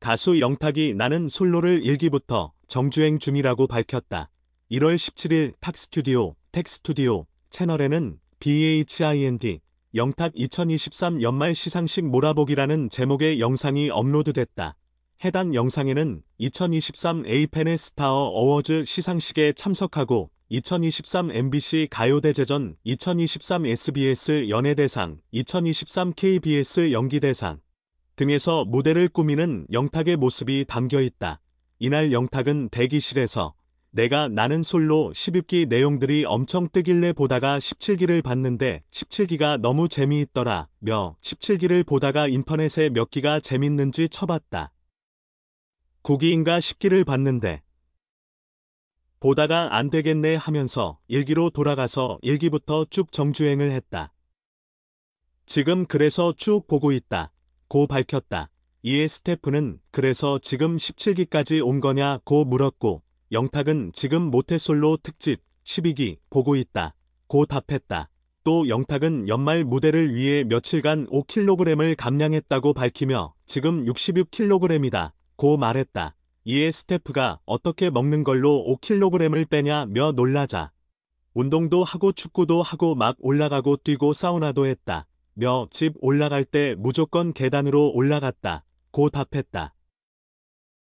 가수 영탁이 나는 솔로를 일기부터 정주행 중이라고 밝혔다. 1월 17일 팍스튜디오, 텍스튜디오 채널에는 BHIND 영탁 2023 연말 시상식 몰아보기라는 제목의 영상이 업로드됐다. 해당 영상에는 2023 에이펜의 스타어 어워즈 시상식에 참석하고 2023 MBC 가요대제전, 2023 SBS 연예대상, 2023 KBS 연기대상, 등에서 무대를 꾸미는 영탁의 모습이 담겨 있다. 이날 영탁은 대기실에서 내가 나는 솔로 1 0기 내용들이 엄청 뜨길래 보다가 17기를 봤는데 17기가 너무 재미있더라 며 17기를 보다가 인터넷에 몇 기가 재밌는지 쳐봤다. 9기인가 10기를 봤는데 보다가 안 되겠네 하면서 일기로 돌아가서 일기부터 쭉 정주행을 했다. 지금 그래서 쭉 보고 있다. 고 밝혔다. 이에 스태프는 그래서 지금 17기까지 온 거냐 고 물었고 영탁은 지금 모태솔로 특집 12기 보고 있다. 고 답했다. 또 영탁은 연말 무대를 위해 며칠간 5kg을 감량했다고 밝히며 지금 66kg이다. 고 말했다. 이에 스태프가 어떻게 먹는 걸로 5kg을 빼냐며 놀라자. 운동도 하고 축구도 하고 막 올라가고 뛰고 사우나도 했다. 며집 올라갈 때 무조건 계단으로 올라갔다. 고 답했다.